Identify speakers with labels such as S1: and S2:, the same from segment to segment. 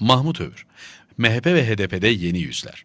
S1: Mahmut Övür. MHP ve HDP'de yeni yüzler.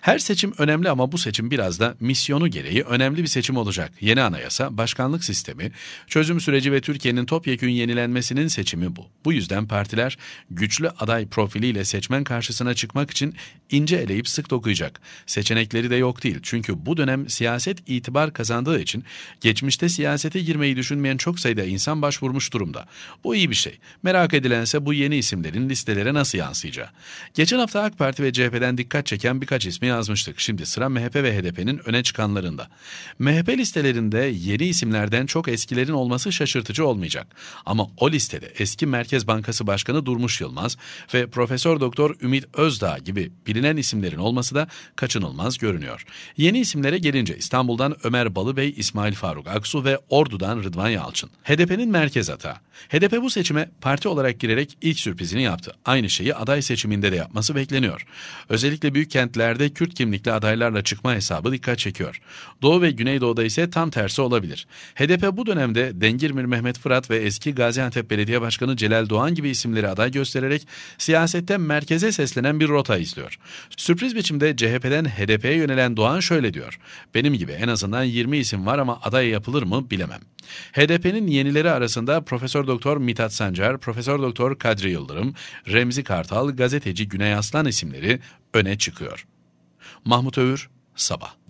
S1: Her seçim önemli ama bu seçim biraz da misyonu gereği önemli bir seçim olacak. Yeni anayasa, başkanlık sistemi, çözüm süreci ve Türkiye'nin topyekün yenilenmesinin seçimi bu. Bu yüzden partiler güçlü aday profiliyle seçmen karşısına çıkmak için ince eleyip sık dokuyacak. Seçenekleri de yok değil. Çünkü bu dönem siyaset itibar kazandığı için geçmişte siyasete girmeyi düşünmeyen çok sayıda insan başvurmuş durumda. Bu iyi bir şey. Merak edilense bu yeni isimlerin listelere nasıl yansıyacağı. Geçen hafta AK Parti ve CHP'den dikkat çeken birkaç isim ismi yazmıştık. Şimdi sıra MHP ve HDP'nin öne çıkanlarında. MHP listelerinde yeni isimlerden çok eskilerin olması şaşırtıcı olmayacak. Ama o listede eski Merkez Bankası Başkanı Durmuş Yılmaz ve Profesör Doktor Ümit Özdağ gibi bilinen isimlerin olması da kaçınılmaz görünüyor. Yeni isimlere gelince İstanbul'dan Ömer Balıbey, İsmail Faruk Aksu ve Ordu'dan Rıdvan Yalçın. HDP'nin merkez hata. HDP bu seçime parti olarak girerek ilk sürprizini yaptı. Aynı şeyi aday seçiminde de yapması bekleniyor. Özellikle büyük kentlerde ve Kürt kimlikli adaylarla çıkma hesabı dikkat çekiyor. Doğu ve Güneydoğu'da ise tam tersi olabilir. HDP bu dönemde Dengirmir Mehmet Fırat ve eski Gaziantep Belediye Başkanı Celal Doğan gibi isimleri aday göstererek siyasette merkeze seslenen bir rota izliyor. Sürpriz biçimde CHP'den HDP'ye yönelen Doğan şöyle diyor. Benim gibi en azından 20 isim var ama aday yapılır mı bilemem. HDP'nin yenileri arasında Profesör Doktor Mitat Sancar, Profesör Doktor Kadri Yıldırım, Remzi Kartal, gazeteci Güney Aslan isimleri öne çıkıyor. Mahmut Övür, Sabah